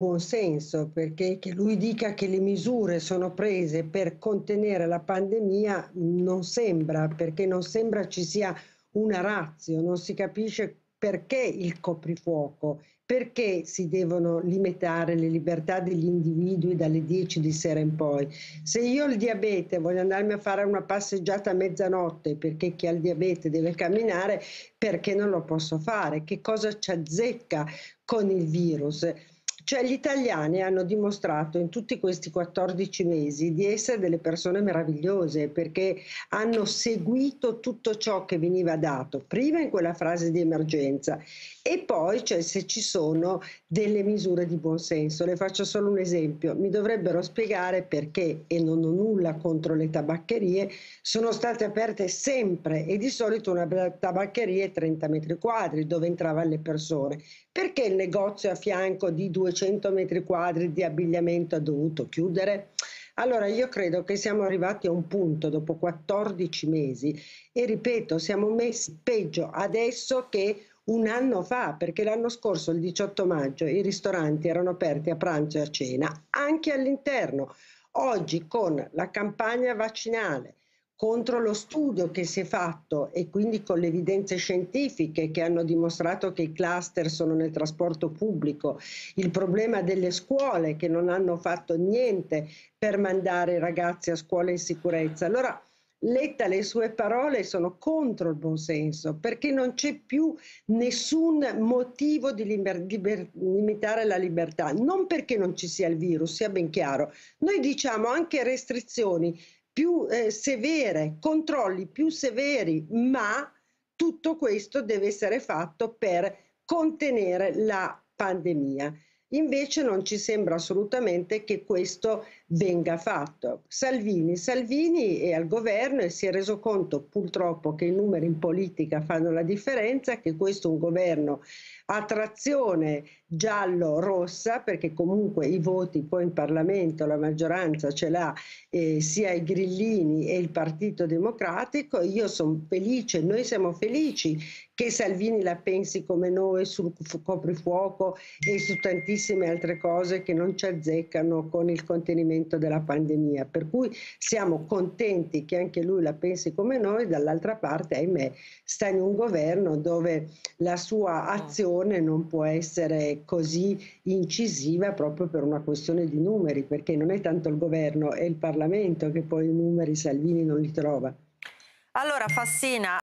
buon senso perché che lui dica che le misure sono prese per contenere la pandemia non sembra, perché non sembra ci sia una razio, non si capisce perché il coprifuoco, perché si devono limitare le libertà degli individui dalle 10 di sera in poi. Se io ho il diabete voglio andarmi a fare una passeggiata a mezzanotte perché chi ha il diabete deve camminare, perché non lo posso fare? Che cosa ci azzecca con il virus? Cioè gli italiani hanno dimostrato in tutti questi 14 mesi di essere delle persone meravigliose perché hanno seguito tutto ciò che veniva dato, prima in quella frase di emergenza e poi cioè, se ci sono delle misure di buonsenso. Le faccio solo un esempio, mi dovrebbero spiegare perché, e non ho nulla contro le tabaccherie, sono state aperte sempre e di solito una tabaccheria è 30 metri quadri dove entravano le persone. Perché il negozio a fianco di 200 400 metri quadri di abbigliamento ha dovuto chiudere? Allora io credo che siamo arrivati a un punto dopo 14 mesi e ripeto siamo messi peggio adesso che un anno fa perché l'anno scorso il 18 maggio i ristoranti erano aperti a pranzo e a cena anche all'interno. Oggi con la campagna vaccinale contro lo studio che si è fatto e quindi con le evidenze scientifiche che hanno dimostrato che i cluster sono nel trasporto pubblico, il problema delle scuole che non hanno fatto niente per mandare i ragazzi a scuola in sicurezza. Allora, Letta le sue parole sono contro il buonsenso perché non c'è più nessun motivo di liber- liber- limitare la libertà, non perché non ci sia il virus, sia ben chiaro. Noi diciamo anche restrizioni più eh, severe, controlli più severi, ma tutto questo deve essere fatto per contenere la pandemia. Invece non ci sembra assolutamente che questo venga fatto. Salvini, Salvini è al governo e si è reso conto purtroppo che i numeri in politica fanno la differenza, che questo è un governo a trazione giallo-rossa, perché comunque i voti poi in Parlamento la maggioranza ce l'ha eh, sia i Grillini e il Partito Democratico. Io sono felice, noi siamo felici che Salvini la pensi come noi sul coprifuoco e su tantissime altre cose che non ci azzeccano con il contenimento della pandemia. Per cui siamo contenti che anche lui la pensi come noi, dall'altra parte, ahimè, sta in un governo dove la sua azione non può essere così incisiva proprio per una questione di numeri, perché non è tanto il governo, è il Parlamento che poi i numeri Salvini non li trova. Allora, Fassina,